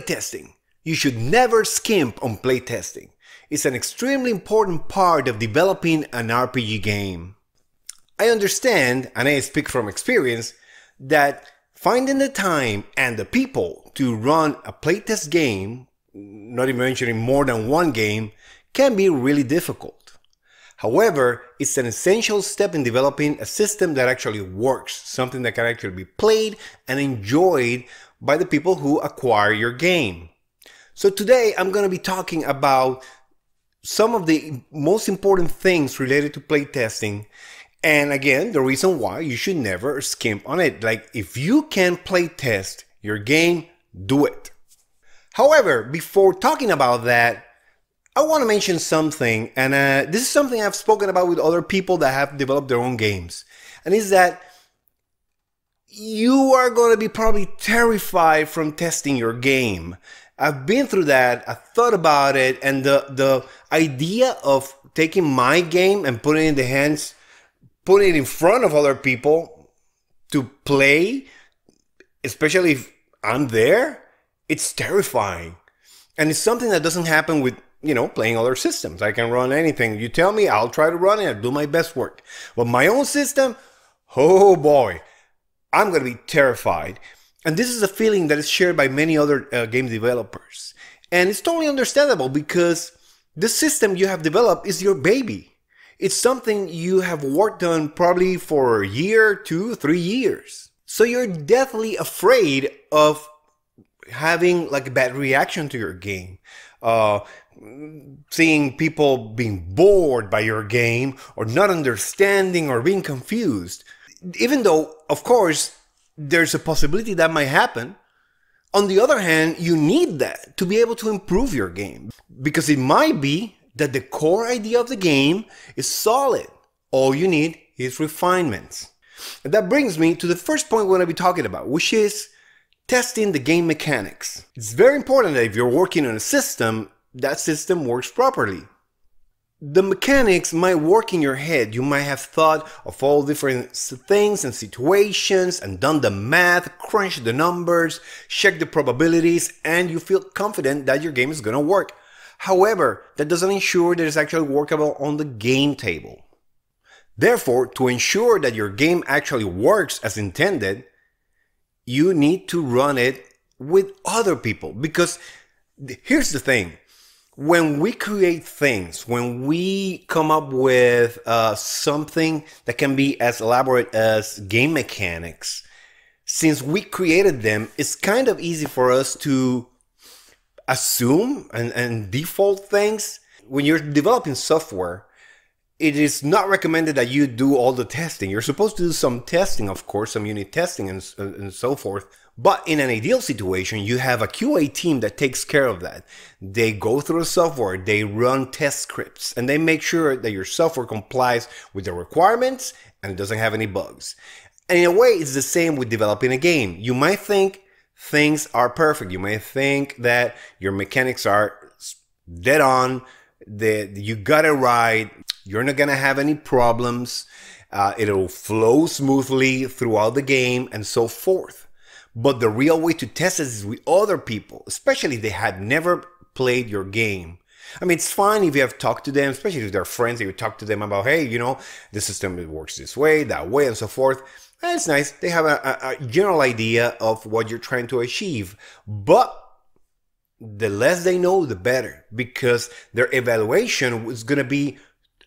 playtesting. You should never skimp on playtesting. It's an extremely important part of developing an RPG game. I understand, and I speak from experience, that finding the time and the people to run a playtest game, not even mentioning more than one game, can be really difficult. However, it's an essential step in developing a system that actually works, something that can actually be played and enjoyed by the people who acquire your game. So today I'm going to be talking about some of the most important things related to playtesting. And again, the reason why you should never skimp on it. Like if you can playtest your game, do it. However, before talking about that, I want to mention something, and uh, this is something I've spoken about with other people that have developed their own games, and is that you are going to be probably terrified from testing your game. I've been through that. I thought about it, and the the idea of taking my game and putting it in the hands, putting it in front of other people to play, especially if I'm there, it's terrifying, and it's something that doesn't happen with you know playing other systems. I can run anything you tell me. I'll try to run it. I'll do my best work. But my own system, oh boy I'm going to be terrified. And this is a feeling that is shared by many other uh, game developers. And it's totally understandable because the system you have developed is your baby. It's something you have worked on probably for a year, two, three years. So you're deathly afraid of having like a bad reaction to your game. Uh, seeing people being bored by your game or not understanding or being confused even though, of course, there's a possibility that might happen. On the other hand, you need that to be able to improve your game because it might be that the core idea of the game is solid. All you need is refinements. And that brings me to the first point we're going to be talking about, which is testing the game mechanics. It's very important that if you're working on a system, that system works properly the mechanics might work in your head. You might have thought of all different things and situations and done the math, crunched the numbers, checked the probabilities, and you feel confident that your game is gonna work. However, that doesn't ensure that it's actually workable on the game table. Therefore, to ensure that your game actually works as intended, you need to run it with other people because here's the thing when we create things, when we come up with uh, something that can be as elaborate as game mechanics, since we created them, it's kind of easy for us to assume and, and default things. When you're developing software, it is not recommended that you do all the testing. You're supposed to do some testing, of course, some unit testing and, and so forth. But in an ideal situation, you have a QA team that takes care of that. They go through the software, they run test scripts, and they make sure that your software complies with the requirements and it doesn't have any bugs. And in a way, it's the same with developing a game. You might think things are perfect. You might think that your mechanics are dead on, that you got it right, you're not going to have any problems, uh, it'll flow smoothly throughout the game, and so forth. But the real way to test this is with other people, especially if they had never played your game. I mean, it's fine if you have talked to them, especially if they're friends, If you talk to them about, hey, you know, the system works this way, that way, and so forth. And it's nice. They have a, a, general idea of what you're trying to achieve. But the less they know, the better, because their evaluation is going to be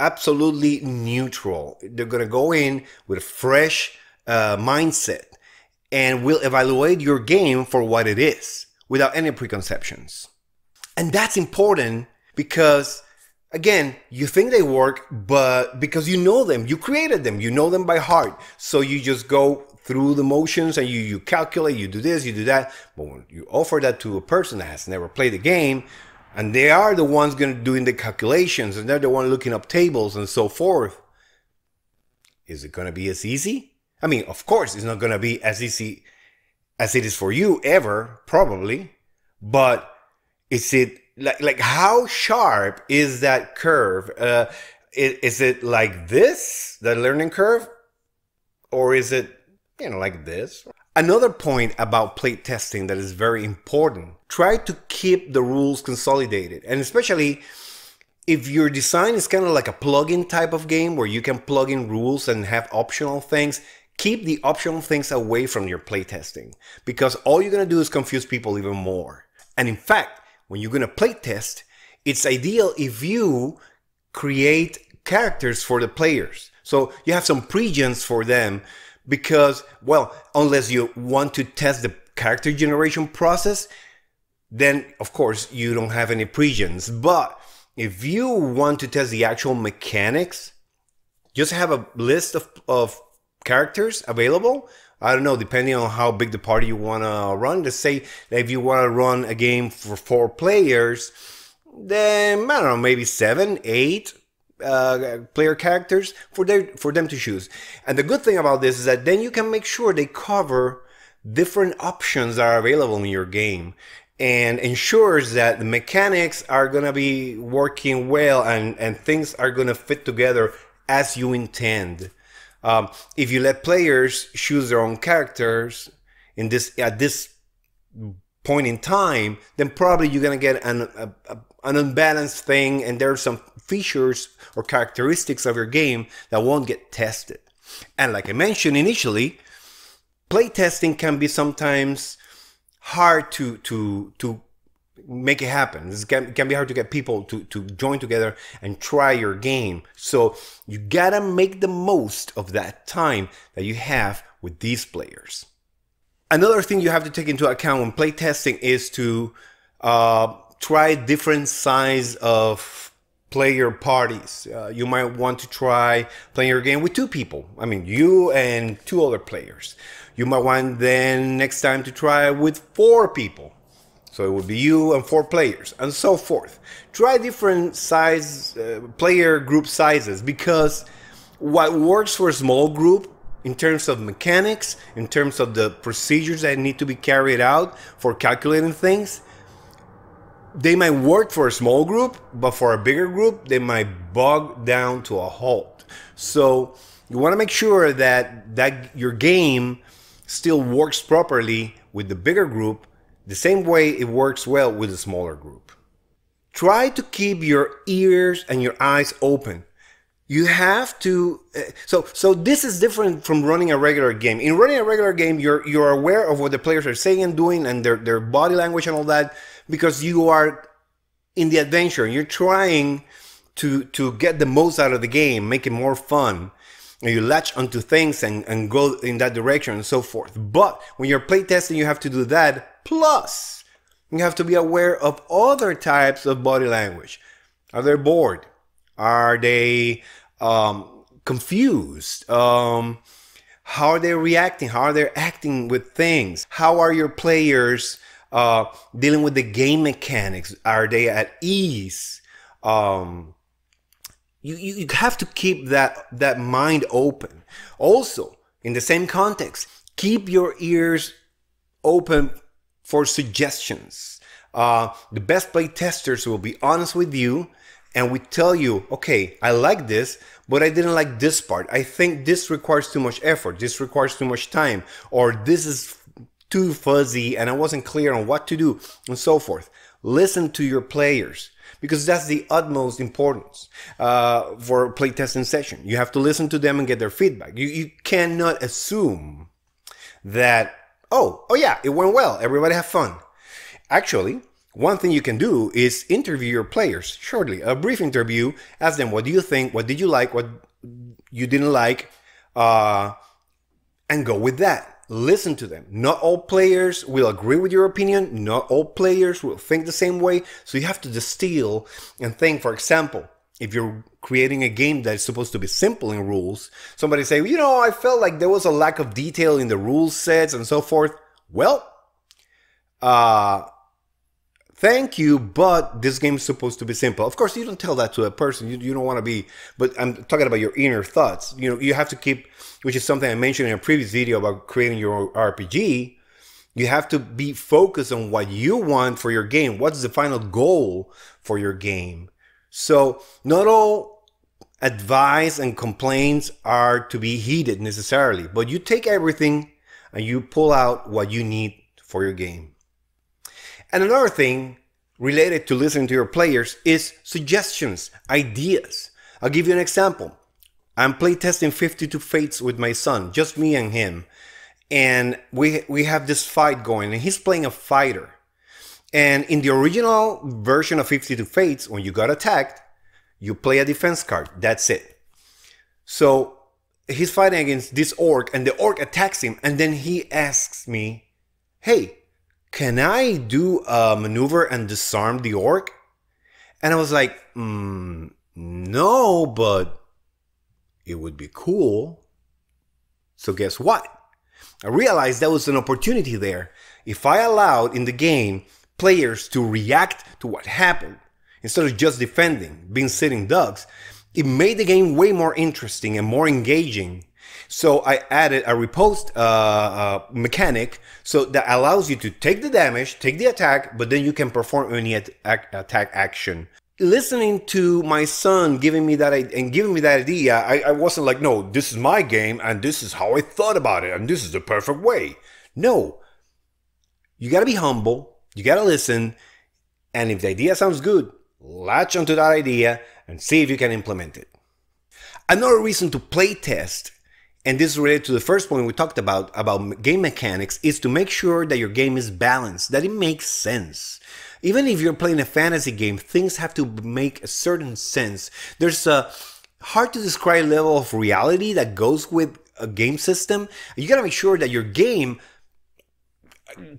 absolutely neutral. They're going to go in with a fresh uh, mindset and will evaluate your game for what it is without any preconceptions. And that's important because again, you think they work, but because you know them, you created them, you know them by heart. So you just go through the motions and you, you calculate, you do this, you do that. But when you offer that to a person that has never played the game, and they are the ones going to doing the calculations and they're the one looking up tables and so forth. Is it going to be as easy? I mean, of course, it's not going to be as easy as it is for you ever, probably. But is it like like how sharp is that curve? Uh, is, is it like this, the learning curve, or is it you know like this? Another point about plate testing that is very important: try to keep the rules consolidated, and especially if your design is kind of like a plug-in type of game where you can plug in rules and have optional things keep the optional things away from your playtesting because all you're going to do is confuse people even more. And in fact, when you're going to playtest, it's ideal if you create characters for the players. So you have some pregens for them because, well, unless you want to test the character generation process, then of course you don't have any pregens. But if you want to test the actual mechanics, just have a list of, of characters available. I don't know, depending on how big the party you want to run. Let's say if you want to run a game for four players, then I don't know, maybe seven, eight uh, player characters for their for them to choose. And the good thing about this is that then you can make sure they cover different options that are available in your game and ensures that the mechanics are going to be working well and, and things are going to fit together as you intend. Um, if you let players choose their own characters in this at this point in time, then probably you're gonna get an a, a, an unbalanced thing, and there are some features or characteristics of your game that won't get tested. And like I mentioned initially, playtesting can be sometimes hard to to to make it happen. This can, can be hard to get people to, to join together and try your game. So you gotta make the most of that time that you have with these players. Another thing you have to take into account when playtesting is to uh, try different size of player parties. Uh, you might want to try playing your game with two people. I mean, you and two other players. You might want then next time to try with four people so it would be you and four players, and so forth. Try different size uh, player group sizes because what works for a small group in terms of mechanics, in terms of the procedures that need to be carried out for calculating things, they might work for a small group, but for a bigger group, they might bog down to a halt. So you want to make sure that that your game still works properly with the bigger group the same way it works well with a smaller group. Try to keep your ears and your eyes open. You have to uh, so so this is different from running a regular game. In running a regular game, you're you're aware of what the players are saying and doing and their their body language and all that because you are in the adventure. You're trying to to get the most out of the game, make it more fun and you latch onto things and, and go in that direction and so forth. But when you're playtesting, you have to do that. Plus, you have to be aware of other types of body language. Are they bored? Are they um, confused? Um, how are they reacting? How are they acting with things? How are your players uh, dealing with the game mechanics? Are they at ease? Um, you, you, you have to keep that, that mind open. Also, in the same context, keep your ears open for suggestions. Uh, the best play testers will be honest with you and we tell you, okay, I like this, but I didn't like this part. I think this requires too much effort. This requires too much time, or this is too fuzzy and I wasn't clear on what to do and so forth. Listen to your players because that's the utmost importance uh, for playtesting session. You have to listen to them and get their feedback. You, you cannot assume that, oh, oh yeah, it went well. Everybody have fun. Actually, one thing you can do is interview your players shortly, a brief interview, ask them what do you think, what did you like, what you didn't like, uh, and go with that listen to them. Not all players will agree with your opinion. Not all players will think the same way. So you have to distill and think, for example, if you're creating a game that is supposed to be simple in rules, somebody say, you know, I felt like there was a lack of detail in the rule sets and so forth. Well, uh, thank you, but this game is supposed to be simple. Of course, you don't tell that to a person. You, you don't want to be, but I'm talking about your inner thoughts. You know, you have to keep, which is something I mentioned in a previous video about creating your RPG. You have to be focused on what you want for your game. What's the final goal for your game? So not all advice and complaints are to be heeded necessarily, but you take everything and you pull out what you need for your game. And another thing related to listening to your players is suggestions, ideas. I'll give you an example. I'm playtesting 52 Fates with my son, just me and him. And we we have this fight going, and he's playing a fighter. And in the original version of 52 Fates, when you got attacked, you play a defense card. That's it. So he's fighting against this orc, and the orc attacks him, and then he asks me, Hey, can I do a maneuver and disarm the orc? And I was like, mm, no, but it would be cool. So guess what? I realized that was an opportunity there. If I allowed in the game players to react to what happened instead of just defending, being sitting ducks, it made the game way more interesting and more engaging so I added a repost uh, uh, mechanic so that allows you to take the damage, take the attack, but then you can perform any at- attack action. Listening to my son giving me that and giving me that idea, I, I wasn't like, no, this is my game and this is how I thought about it and this is the perfect way. No, you got to be humble. You got to listen. And if the idea sounds good, latch onto that idea and see if you can implement it. Another reason to play test and this is related to the first point we talked about about game mechanics is to make sure that your game is balanced that it makes sense even if you're playing a fantasy game things have to make a certain sense there's a hard to describe level of reality that goes with a game system you got to make sure that your game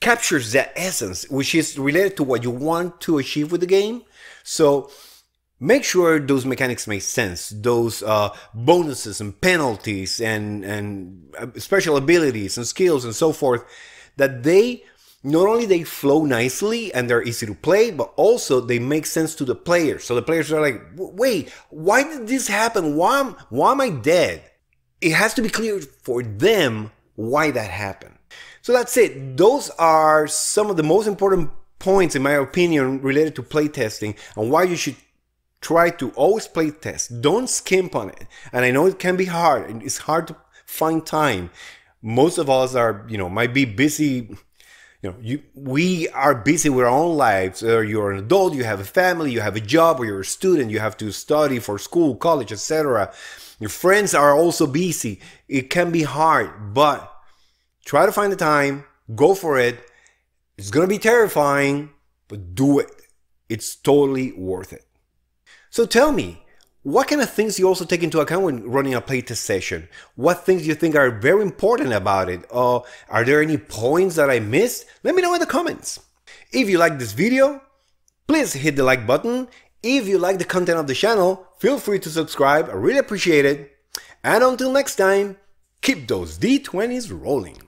captures that essence which is related to what you want to achieve with the game so make sure those mechanics make sense those uh, bonuses and penalties and and uh, special abilities and skills and so forth that they not only they flow nicely and they're easy to play but also they make sense to the players so the players are like wait why did this happen why am, why am i dead it has to be clear for them why that happened so that's it those are some of the most important points in my opinion related to playtesting and why you should try to always play test. Don't skimp on it. And I know it can be hard. It's hard to find time. Most of us are, you know, might be busy. You know, you, we are busy with our own lives. Or uh, you're an adult, you have a family, you have a job, or you're a student, you have to study for school, college, etc. Your friends are also busy. It can be hard, but try to find the time, go for it. It's gonna be terrifying, but do it. It's totally worth it. So tell me, what kind of things you also take into account when running a playtest session? What things you think are very important about it? Or are there any points that I missed? Let me know in the comments. If you like this video, please hit the like button. If you like the content of the channel, feel free to subscribe. I really appreciate it. And until next time, keep those D20s rolling.